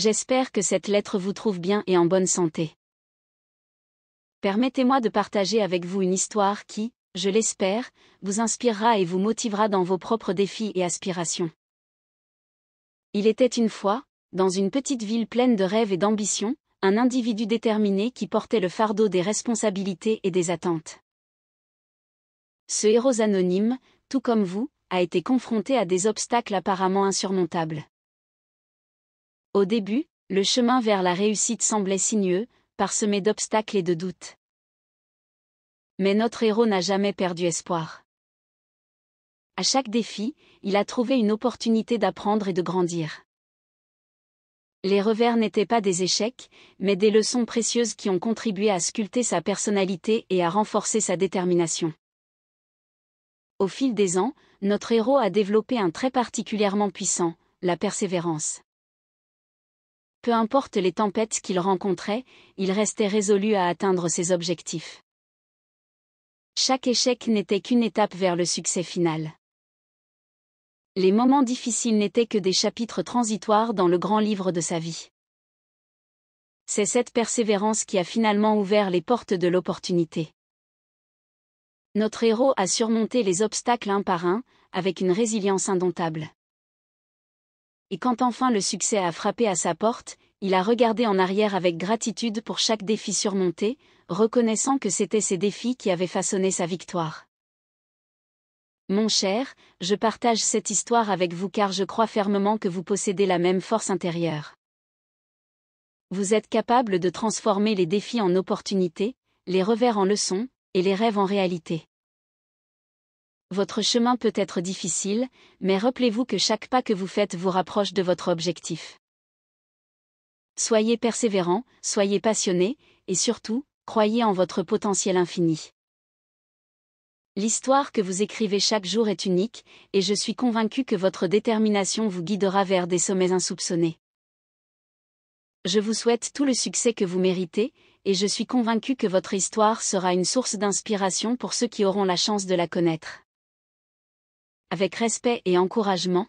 J'espère que cette lettre vous trouve bien et en bonne santé. Permettez-moi de partager avec vous une histoire qui, je l'espère, vous inspirera et vous motivera dans vos propres défis et aspirations. Il était une fois, dans une petite ville pleine de rêves et d'ambitions, un individu déterminé qui portait le fardeau des responsabilités et des attentes. Ce héros anonyme, tout comme vous, a été confronté à des obstacles apparemment insurmontables. Au début, le chemin vers la réussite semblait sinueux, parsemé d'obstacles et de doutes. Mais notre héros n'a jamais perdu espoir. À chaque défi, il a trouvé une opportunité d'apprendre et de grandir. Les revers n'étaient pas des échecs, mais des leçons précieuses qui ont contribué à sculpter sa personnalité et à renforcer sa détermination. Au fil des ans, notre héros a développé un trait particulièrement puissant, la persévérance. Peu importe les tempêtes qu'il rencontrait, il restait résolu à atteindre ses objectifs. Chaque échec n'était qu'une étape vers le succès final. Les moments difficiles n'étaient que des chapitres transitoires dans le grand livre de sa vie. C'est cette persévérance qui a finalement ouvert les portes de l'opportunité. Notre héros a surmonté les obstacles un par un, avec une résilience indomptable et quand enfin le succès a frappé à sa porte, il a regardé en arrière avec gratitude pour chaque défi surmonté, reconnaissant que c'était ces défis qui avaient façonné sa victoire. Mon cher, je partage cette histoire avec vous car je crois fermement que vous possédez la même force intérieure. Vous êtes capable de transformer les défis en opportunités, les revers en leçons, et les rêves en réalité. Votre chemin peut être difficile, mais rappelez-vous que chaque pas que vous faites vous rapproche de votre objectif. Soyez persévérant, soyez passionné, et surtout, croyez en votre potentiel infini. L'histoire que vous écrivez chaque jour est unique, et je suis convaincu que votre détermination vous guidera vers des sommets insoupçonnés. Je vous souhaite tout le succès que vous méritez, et je suis convaincu que votre histoire sera une source d'inspiration pour ceux qui auront la chance de la connaître avec respect et encouragement,